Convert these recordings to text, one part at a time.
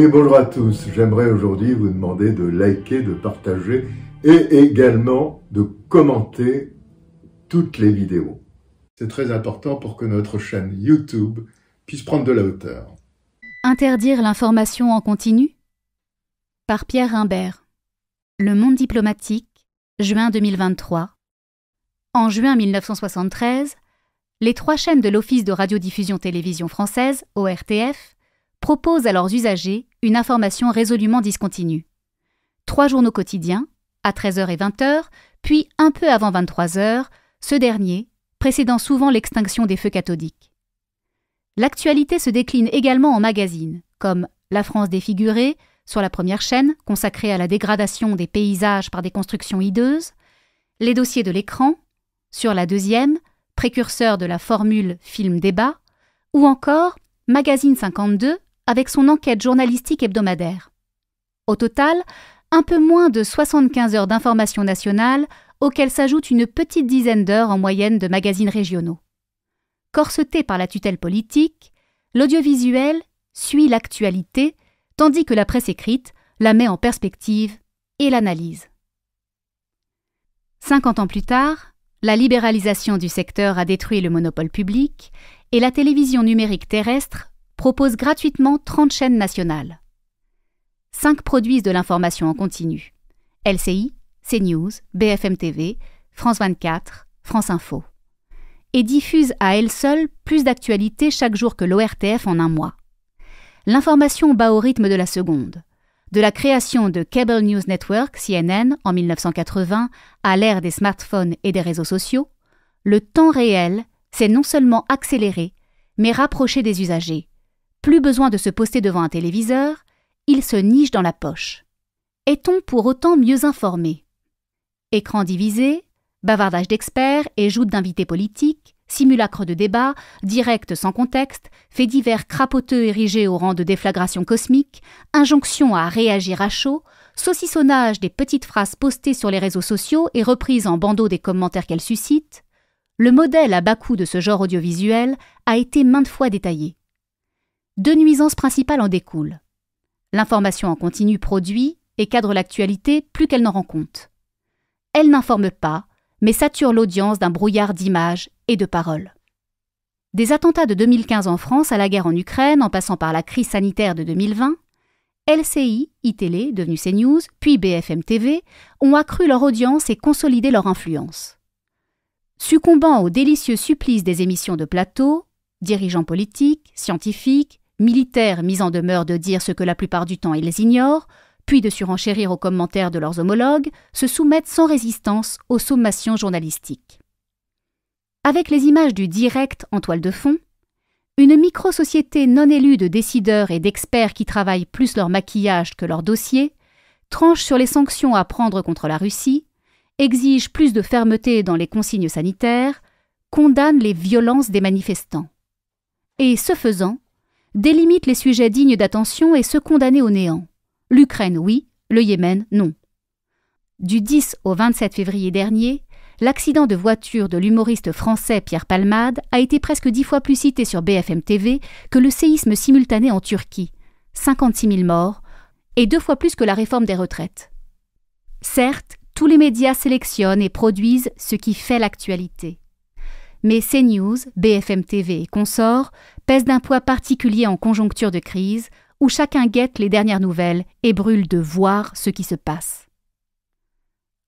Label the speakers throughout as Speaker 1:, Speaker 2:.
Speaker 1: Oui, bonjour à tous. J'aimerais aujourd'hui vous demander de liker, de partager et également de commenter toutes les vidéos. C'est très important pour que notre chaîne YouTube puisse prendre de la hauteur. Interdire l'information en continu Par Pierre Imbert. Le Monde diplomatique, juin 2023. En juin 1973, les trois chaînes de l'Office de radiodiffusion télévision française, ORTF, propose à leurs usagers une information résolument discontinue. Trois journaux quotidiens, à 13h et 20h, puis un peu avant 23h, ce dernier, précédant souvent l'extinction des feux cathodiques. L'actualité se décline également en magazines, comme La France défigurée, sur la première chaîne, consacrée à la dégradation des paysages par des constructions hideuses, Les dossiers de l'écran, sur la deuxième, précurseur de la formule film débat, ou encore Magazine 52, avec son enquête journalistique hebdomadaire. Au total, un peu moins de 75 heures d'information nationale, auxquelles s'ajoute une petite dizaine d'heures en moyenne de magazines régionaux. Corseté par la tutelle politique, l'audiovisuel suit l'actualité, tandis que la presse écrite la met en perspective et l'analyse. 50 ans plus tard, la libéralisation du secteur a détruit le monopole public et la télévision numérique terrestre propose gratuitement 30 chaînes nationales. 5 produisent de l'information en continu. LCI, CNews, BFM TV, France 24, France Info. Et diffuse à elle seule plus d'actualités chaque jour que l'ORTF en un mois. L'information bat au rythme de la seconde. De la création de Cable News Network, CNN, en 1980, à l'ère des smartphones et des réseaux sociaux, le temps réel s'est non seulement accéléré, mais rapproché des usagers, plus besoin de se poster devant un téléviseur, il se niche dans la poche. Est-on pour autant mieux informé Écran divisé, bavardage d'experts et joutes d'invités politiques, simulacre de débat direct sans contexte, faits divers crapoteux érigés au rang de déflagration cosmique, injonction à réagir à chaud, saucissonnage des petites phrases postées sur les réseaux sociaux et reprises en bandeau des commentaires qu'elles suscitent, le modèle à bas coût de ce genre audiovisuel a été maintes fois détaillé. Deux nuisances principales en découlent. L'information en continu produit et cadre l'actualité plus qu'elle n'en rend compte. Elle n'informe pas, mais sature l'audience d'un brouillard d'images et de paroles. Des attentats de 2015 en France à la guerre en Ukraine, en passant par la crise sanitaire de 2020, LCI, iTélé, devenu CNews, puis BFM TV, ont accru leur audience et consolidé leur influence. Succombant au délicieux supplice des émissions de plateau, dirigeants politiques, scientifiques, militaires mis en demeure de dire ce que la plupart du temps ils ignorent, puis de surenchérir aux commentaires de leurs homologues, se soumettent sans résistance aux sommations journalistiques. Avec les images du direct en toile de fond, une micro-société non élue de décideurs et d'experts qui travaillent plus leur maquillage que leur dossier tranche sur les sanctions à prendre contre la Russie, exige plus de fermeté dans les consignes sanitaires, condamne les violences des manifestants. Et ce faisant, délimite les sujets dignes d'attention et se condamnés au néant. L'Ukraine, oui, le Yémen, non. Du 10 au 27 février dernier, l'accident de voiture de l'humoriste français Pierre Palmade a été presque dix fois plus cité sur BFM TV que le séisme simultané en Turquie, 56 000 morts, et deux fois plus que la réforme des retraites. Certes, tous les médias sélectionnent et produisent ce qui fait l'actualité mais CNews, BFM TV et consorts pèsent d'un poids particulier en conjoncture de crise où chacun guette les dernières nouvelles et brûle de voir ce qui se passe.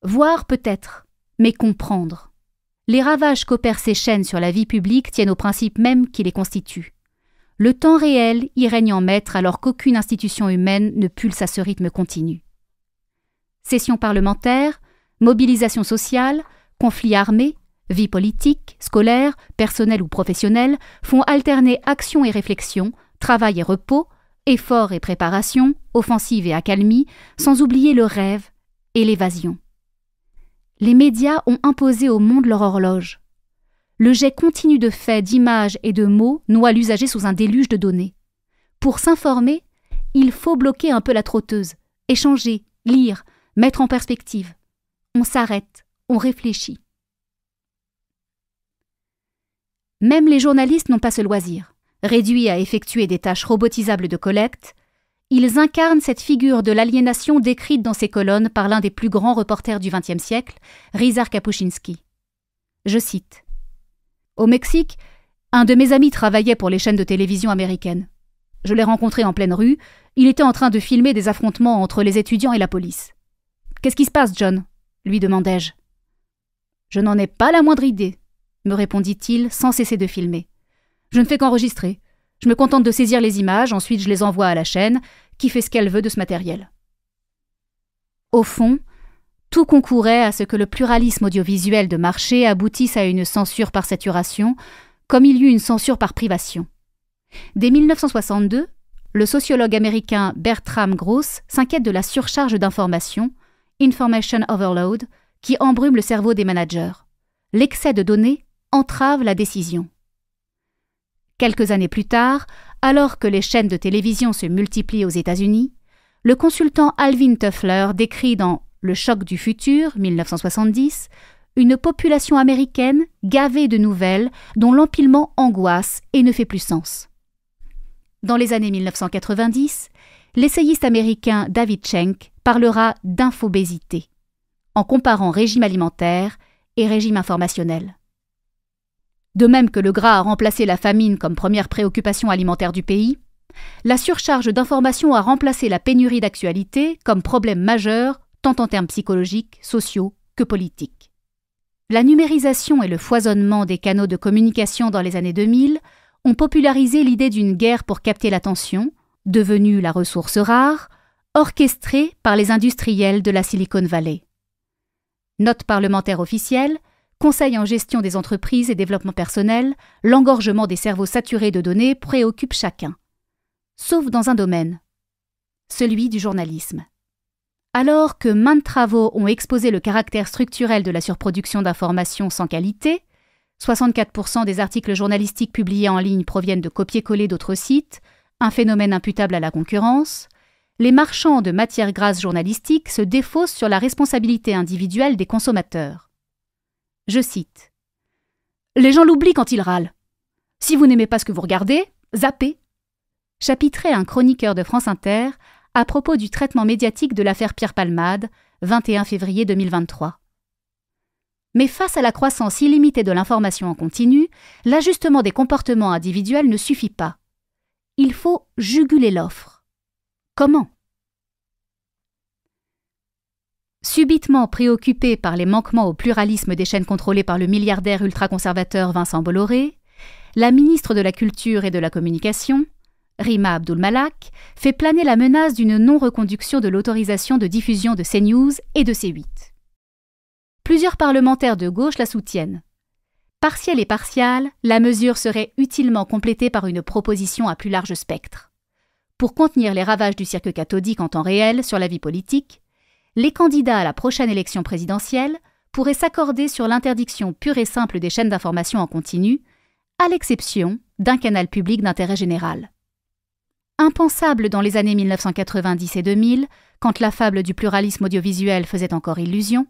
Speaker 1: Voir peut-être, mais comprendre. Les ravages qu'opèrent ces chaînes sur la vie publique tiennent au principe même qui les constitue. Le temps réel y règne en maître alors qu'aucune institution humaine ne pulse à ce rythme continu. Sessions parlementaires, mobilisation sociale, conflits armés, Vie politique, scolaire, personnelle ou professionnelle font alterner action et réflexion, travail et repos, effort et préparation, offensive et accalmie, sans oublier le rêve et l'évasion. Les médias ont imposé au monde leur horloge. Le jet continu de faits, d'images et de mots noie l'usager sous un déluge de données. Pour s'informer, il faut bloquer un peu la trotteuse, échanger, lire, mettre en perspective. On s'arrête, on réfléchit. Même les journalistes n'ont pas ce loisir. Réduits à effectuer des tâches robotisables de collecte, ils incarnent cette figure de l'aliénation décrite dans ces colonnes par l'un des plus grands reporters du XXe siècle, Rizar Kapuscinski. Je cite Au Mexique, un de mes amis travaillait pour les chaînes de télévision américaines. Je l'ai rencontré en pleine rue, il était en train de filmer des affrontements entre les étudiants et la police. Qu'est-ce qui se passe, John lui demandai Je, je n'en ai pas la moindre idée, me répondit-il sans cesser de filmer. Je ne fais qu'enregistrer. Je me contente de saisir les images, ensuite je les envoie à la chaîne, qui fait ce qu'elle veut de ce matériel. Au fond, tout concourait à ce que le pluralisme audiovisuel de marché aboutisse à une censure par saturation, comme il y eut une censure par privation. Dès 1962, le sociologue américain Bertram Gross s'inquiète de la surcharge d'informations, information overload, qui embrume le cerveau des managers. L'excès de données entrave la décision. Quelques années plus tard, alors que les chaînes de télévision se multiplient aux États-Unis, le consultant Alvin Toffler décrit dans Le choc du futur 1970 une population américaine gavée de nouvelles dont l'empilement angoisse et ne fait plus sens. Dans les années 1990, l'essayiste américain David Schenck parlera d'infobésité, en comparant régime alimentaire et régime informationnel de même que le gras a remplacé la famine comme première préoccupation alimentaire du pays, la surcharge d'informations a remplacé la pénurie d'actualité comme problème majeur tant en termes psychologiques, sociaux que politiques. La numérisation et le foisonnement des canaux de communication dans les années 2000 ont popularisé l'idée d'une guerre pour capter l'attention, devenue la ressource rare, orchestrée par les industriels de la Silicon Valley. Note parlementaire officielle, conseil en gestion des entreprises et développement personnel, l'engorgement des cerveaux saturés de données préoccupe chacun. Sauf dans un domaine, celui du journalisme. Alors que maints travaux ont exposé le caractère structurel de la surproduction d'informations sans qualité, 64% des articles journalistiques publiés en ligne proviennent de copier-coller d'autres sites, un phénomène imputable à la concurrence, les marchands de matières grasses journalistiques se défaussent sur la responsabilité individuelle des consommateurs. Je cite Les gens l'oublient quand ils râlent. Si vous n'aimez pas ce que vous regardez, zappez. Chapitré un chroniqueur de France Inter à propos du traitement médiatique de l'affaire Pierre Palmade, 21 février 2023. Mais face à la croissance illimitée de l'information en continu, l'ajustement des comportements individuels ne suffit pas. Il faut juguler l'offre. Comment Subitement préoccupée par les manquements au pluralisme des chaînes contrôlées par le milliardaire ultraconservateur Vincent Bolloré, la ministre de la Culture et de la Communication, Rima Abdulmalak, fait planer la menace d'une non-reconduction de l'autorisation de diffusion de CNews et de C8. Plusieurs parlementaires de gauche la soutiennent. Partielle et partiale, la mesure serait utilement complétée par une proposition à plus large spectre. Pour contenir les ravages du cirque cathodique en temps réel sur la vie politique, les candidats à la prochaine élection présidentielle pourraient s'accorder sur l'interdiction pure et simple des chaînes d'information en continu, à l'exception d'un canal public d'intérêt général. Impensable dans les années 1990 et 2000, quand la fable du pluralisme audiovisuel faisait encore illusion,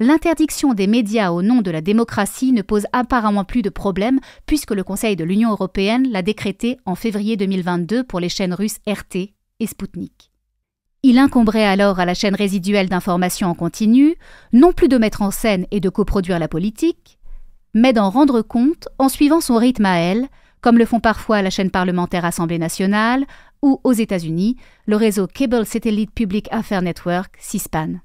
Speaker 1: l'interdiction des médias au nom de la démocratie ne pose apparemment plus de problème puisque le Conseil de l'Union européenne l'a décrété en février 2022 pour les chaînes russes RT et Sputnik. Il incomberait alors à la chaîne résiduelle d'information en continu, non plus de mettre en scène et de coproduire la politique, mais d'en rendre compte en suivant son rythme à elle, comme le font parfois la chaîne parlementaire Assemblée nationale ou aux États-Unis, le réseau Cable Satellite Public Affairs Network, CISPAN.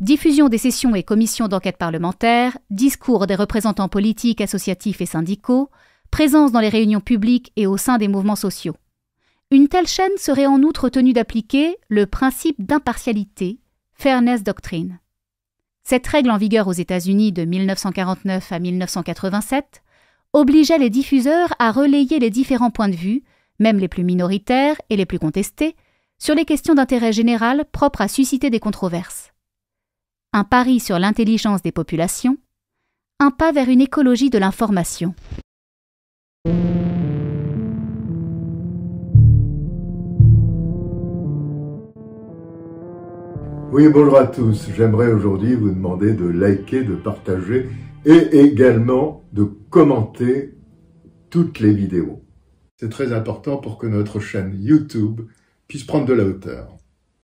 Speaker 1: Diffusion des sessions et commissions d'enquête parlementaire, discours des représentants politiques, associatifs et syndicaux, présence dans les réunions publiques et au sein des mouvements sociaux. Une telle chaîne serait en outre tenue d'appliquer le principe d'impartialité, Fairness Doctrine. Cette règle en vigueur aux États-Unis de 1949 à 1987 obligeait les diffuseurs à relayer les différents points de vue, même les plus minoritaires et les plus contestés, sur les questions d'intérêt général propres à susciter des controverses. Un pari sur l'intelligence des populations, un pas vers une écologie de l'information. Oui, bonjour à tous. J'aimerais aujourd'hui vous demander de liker, de partager et également de commenter toutes les vidéos. C'est très important pour que notre chaîne YouTube puisse prendre de la hauteur.